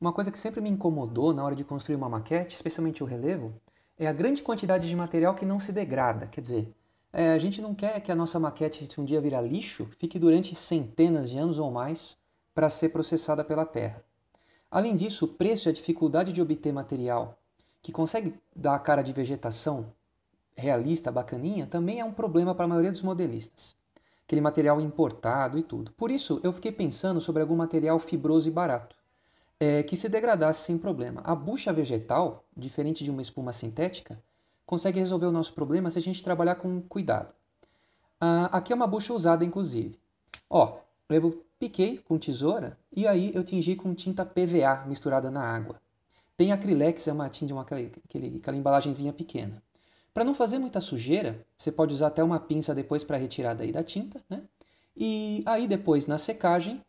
Uma coisa que sempre me incomodou na hora de construir uma maquete, especialmente o relevo, é a grande quantidade de material que não se degrada. Quer dizer, é, a gente não quer que a nossa maquete, se um dia virar lixo, fique durante centenas de anos ou mais para ser processada pela Terra. Além disso, o preço e a dificuldade de obter material que consegue dar a cara de vegetação realista, bacaninha, também é um problema para a maioria dos modelistas. Aquele material importado e tudo. Por isso, eu fiquei pensando sobre algum material fibroso e barato é, que se degradasse sem problema. A bucha vegetal, diferente de uma espuma sintética, consegue resolver o nosso problema se a gente trabalhar com cuidado. Ah, aqui é uma bucha usada, inclusive. Ó, eu piquei com tesoura e aí eu tingi com tinta PVA misturada na água. Tem acrilex, é uma tinta, uma, aquele, aquela embalagenzinha pequena. Para não fazer muita sujeira, você pode usar até uma pinça depois para retirar daí da tinta, né? E aí depois na secagem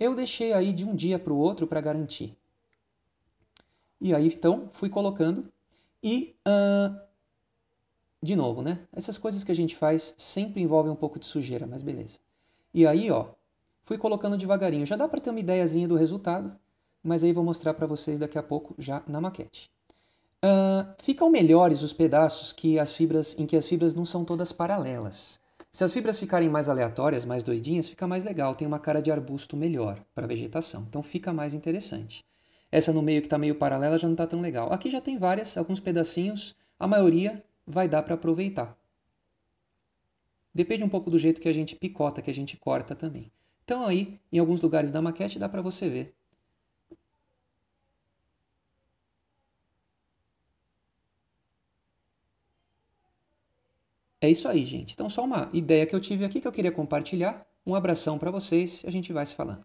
eu deixei aí de um dia para o outro para garantir. E aí então fui colocando e uh, de novo, né? Essas coisas que a gente faz sempre envolvem um pouco de sujeira, mas beleza. E aí, ó, fui colocando devagarinho. Já dá para ter uma ideiazinha do resultado, mas aí vou mostrar para vocês daqui a pouco já na maquete. Uh, ficam melhores os pedaços que as fibras em que as fibras não são todas paralelas. Se as fibras ficarem mais aleatórias, mais doidinhas, fica mais legal, tem uma cara de arbusto melhor para vegetação, então fica mais interessante. Essa no meio que está meio paralela já não está tão legal. Aqui já tem várias, alguns pedacinhos, a maioria vai dar para aproveitar. Depende um pouco do jeito que a gente picota, que a gente corta também. Então aí, em alguns lugares da maquete dá para você ver É isso aí, gente. Então, só uma ideia que eu tive aqui que eu queria compartilhar. Um abração para vocês, a gente vai se falando.